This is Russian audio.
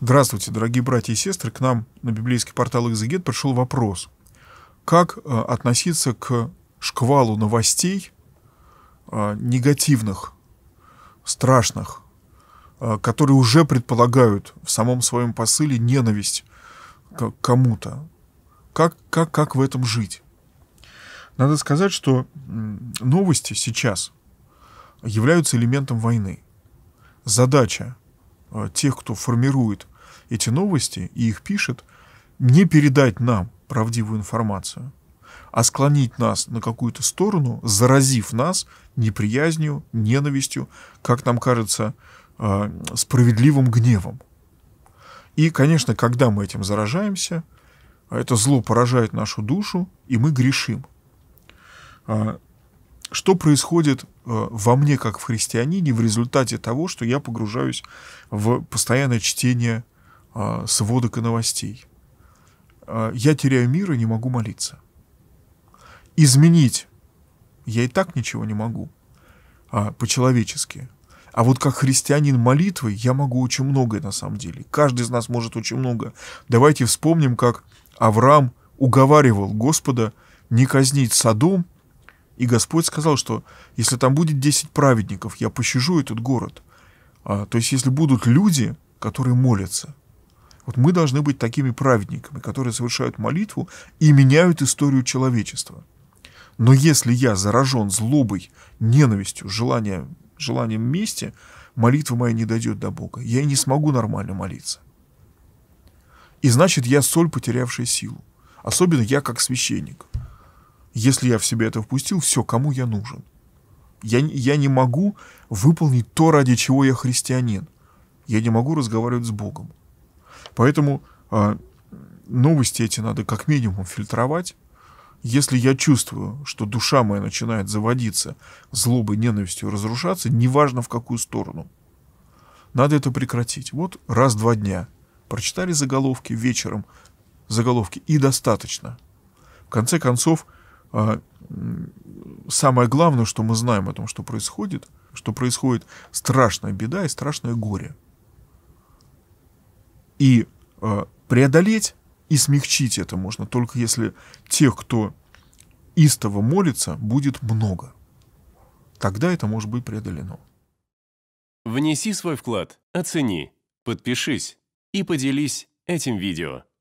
Здравствуйте, дорогие братья и сестры. К нам на библейский портал «Экзегет» пришел вопрос. Как э, относиться к шквалу новостей э, негативных, страшных, э, которые уже предполагают в самом своем посыле ненависть к кому-то? Как, как, как в этом жить? Надо сказать, что новости сейчас являются элементом войны. Задача Э, тех, кто формирует эти новости и их пишет, не передать нам правдивую информацию, а склонить нас на какую-то сторону, заразив нас неприязнью, ненавистью, как нам кажется, э, справедливым гневом. И, конечно, когда мы этим заражаемся, а это зло поражает нашу душу, и мы грешим. А, что происходит э, во мне, как в христианине, в результате того, что я погружаюсь в постоянное чтение э, сводок и новостей. Э, я теряю мир и не могу молиться. Изменить я и так ничего не могу а, по-человечески. А вот как христианин молитвой я могу очень многое на самом деле. Каждый из нас может очень много. Давайте вспомним, как Авраам уговаривал Господа не казнить Садом, и Господь сказал, что если там будет 10 праведников, я пощажу этот город. А, то есть, если будут люди, которые молятся. Вот мы должны быть такими праведниками, которые совершают молитву и меняют историю человечества. Но если я заражен злобой, ненавистью, желанием, желанием мести, молитва моя не дойдет до Бога. Я и не смогу нормально молиться. И значит, я соль, потерявшая силу. Особенно я как священник – если я в себе это впустил, все, кому я нужен? Я, я не могу выполнить то, ради чего я христианин. Я не могу разговаривать с Богом. Поэтому э, новости эти надо как минимум фильтровать. Если я чувствую, что душа моя начинает заводиться злобой, ненавистью, разрушаться, неважно в какую сторону, надо это прекратить. Вот раз-два дня прочитали заголовки вечером, заголовки, и достаточно. В конце концов, а, самое главное, что мы знаем о том, что происходит, что происходит страшная беда и страшное горе. И а, преодолеть и смягчить это можно только если тех, кто истово молится, будет много. Тогда это может быть преодолено. Внеси свой вклад, оцени, подпишись и поделись этим видео.